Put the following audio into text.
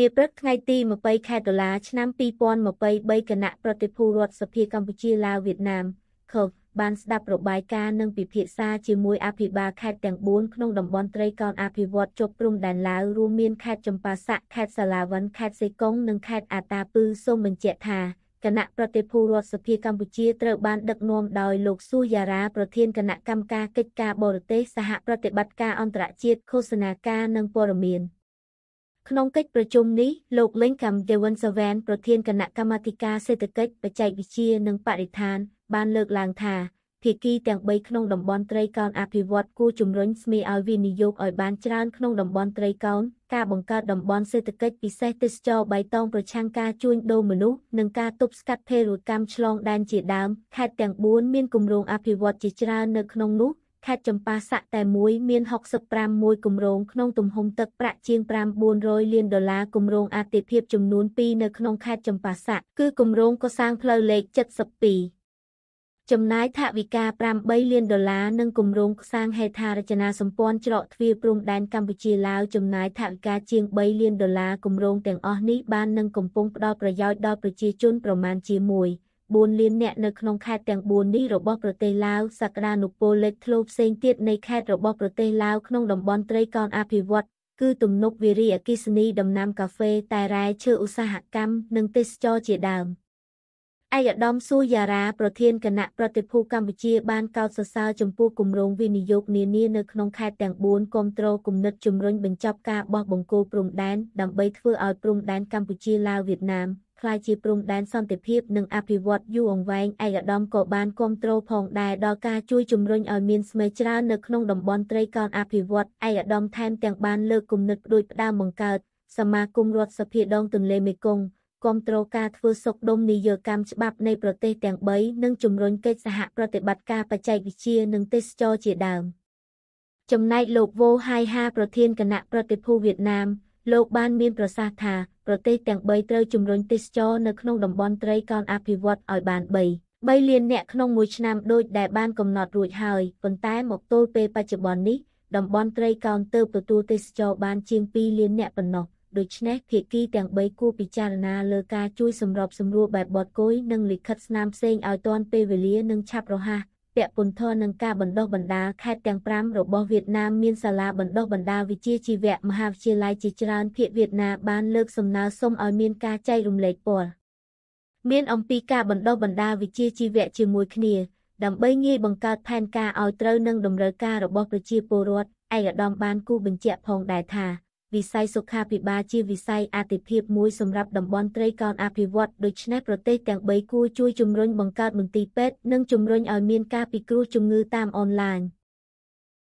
នាព្រឹកថ្ងៃទី20ខែតុលាឆ្នាំ2023គណៈប្រតិភូរដ្ឋសភាកម្ពុជាឡាវវៀតណាមខុសបានស្ដាប់របាយការណ៍និងពិភាក្សាជាមួយអភិបាលខេត្តទាំង4ក្នុងតំបន់ត្រីកោណអភិវឌ្ឍជប់ព្រំដែនឡាវរួមមានខេត្តចម្ប៉ាសាក់ខេត្តសាឡាវ៉ាន់ខេត្តសេកុង និងខេត្តអាតាពឺសូមបញ្ជាក់ថាគណៈប្រតិភូរដ្ឋសភាកម្ពុជាត្រូវបានដឹកនាំដោយលោកស៊ូយ៉ារ៉ាប្រធានគណៈកម្មការកិច្ចការបរទេសសហប្រតិបត្តិការអន្តរជាតិឃោសនាការនិងព័ត៌មាន។ក្នុងកិច្ចប្រជុំនេះលោក Lincoln Dewan Savan ប្រធានគណៈកម្មាធិការសេដ្ឋកិច្ចបច្ចេកវិទ្យានិងបរិស្ថានបានលើកឡើងថាភាគីទាំង3ក្នុងតំបន់ត្រីកោណអភិវឌ្ឍគួរជំរុញស្មីឲ្យវិនិយោគឲ្យបានច្រើនក្នុងតំបន់ត្រីកោណការបង្កើតតំបន់សេដ្ឋកិច្ចពិសេសទេសចរបៃតងប្រឆាំងការជួញដូរមនុស្សនិងការទប់ស្កាត់ភេរវកម្មឆ្លងដែនជាដើមខេត្តទាំង4មានគម្រោងអភិវឌ្ឍជាច្រើននៅក្នុងនោះខេត្តចម្ប៉ាស័កតែមួយមាន65មួយគម្រោងក្នុងទំហំទឹកប្រាក់ជាង5400លានដុល្លារគម្រោងអាទិភាពចំនួន2នៅក្នុងខេត្តចម្ប៉ាស័កគឺគម្រោងកសាងផ្លូវលេខ72ចំណាយថវិកា8លានដុល្លារនិងគម្រោងកសាងហេដ្ឋារចនាសម្ព័ន្ធច្រកទ្វារព្រំដែនកម្ពុជាឡាវចំណាយថវិកាជាង3លានដុល្លារគម្រោងទាំងអស់នេះបាននឹងកំពុងផ្ដល់ប្រយោជន៍ដល់ប្រជាជនប្រមាណជា1 14លាននាក់នៅក្នុងខេត្តទាំង4នេះរបស់ប្រទេសឡាវសក្តានុពលលេខធ្លោផ្សេងទៀតនៃខេត្តរបស់ប្រទេសឡាវក្នុងតំបន់ត្រីកោណអភិវឌ្ឍគឺទំនប់វារីអគិសនីដំណាំកាហ្វេតែរ៉ែឈើឧស្សាហកម្មនិងទេសចរជាដើមឯកឧត្តមស៊ូយ៉ារ៉ាប្រធានគណៈប្រតិភូកម្ពុជាបានកោតសរសើរចំពោះគម្រោងវិនិយោគនានានៅក្នុងខេត្តទាំង4គ្រប់គ្រងគណិតជំរុញបញ្ចប់ការបោះបង្គោលព្រំដែនដើម្បីធ្វើឲ្យព្រំដែនកម្ពុជាឡាវវៀតណាមក្លាយជាព្រំដែនសន្តិភាពនិងអភិវឌ្ឍយូរអង្វែងឯកឧត្តមក៏បានគាំទ្រផងដែរដល់ការជួយជំរុញឲ្យមានស្មេច្រើននៅក្នុងតំបន់ត្រីកោណអភិវឌ្ឍឯកឧត្តមថែមទាំងបានលើកគំនិតផ្ដួចផ្ដើមបង្កើត សមាគមរដ្ឋសភាដងទន្លេមេគង្គគាំទ្រការធ្វើសុខដុមនីយកម្មច្បាប់នៃប្រទេសទាំង3និងជំរុញកិច្ចសហប្រតិបត្តិការបច្ចេកវិទ្យានិងទេសចរជាដើមចំណែកលោកវូហៃហាប្រធានគណៈប្រតិភូវៀតណាមលោកបានមានប្រសាសន៍ថាប្រទេសទាំង3ត្រូវជំរុញទេសចរនៅក្នុងតំបន់ត្រីកោណអភិវឌ្ឍឲ្យបាន3 3លានអ្នកក្នុងមួយឆ្នាំដូចដែលបានកំណត់រួចហើយប៉ុន្តែ មកទល់ពេលបច្ចុប្បន្ននេះតំបន់ត្រីកោនទើបទទួលទេសចរបាន ជាង2លានអ្នកប៉ុណ្ណោះដូច្នេះភាគីទាំង3គួរពិចារណាលើការជួយសម្របសម្រួលបែបបតគួយនិងលិខិតស្នាមផ្សេងឲ្យទាន់ពេលវេលានិងឆាប់រហ័សពាក់ពន្ធរនឹងការបណ្ដុះបណ្ដាលខេត្តទាំង5របស់វៀតណាមមានសាលាបណ្ដុះបណ្ដាលវិជ្ជាជីវៈមហាវិទ្យាល័យជាច្រើនភាគវៀតណាមបានលើកសំណើសុំឲ្យមាន ការចែករំលែកព័ត៌មាន អំពីការបណ្ដុះបណ្ដាលវិជ្ជាជីវៈជាមួយគ្នាដើម្បីងាយបង្កើតផែនការឲ្យត្រូវនឹងតម្រូវការរបស់ប្រជាពលរដ្ឋឯកឧត្តមបានគូបញ្ជាក់ផងដែរថាវិស័យសុខាភិបាលជាវិស័យអាទិភាពមួយសម្រាប់តំបន់ត្រីកោណអភិវឌ្ឍដូច្នេះប្រទេសទាំង3គួរជួយជំរុញបង្កើតមន្ទីរពេទ្យនិងជំរុញឲ្យមានការពិគ្រោះជំងឺតាមអនឡាញ។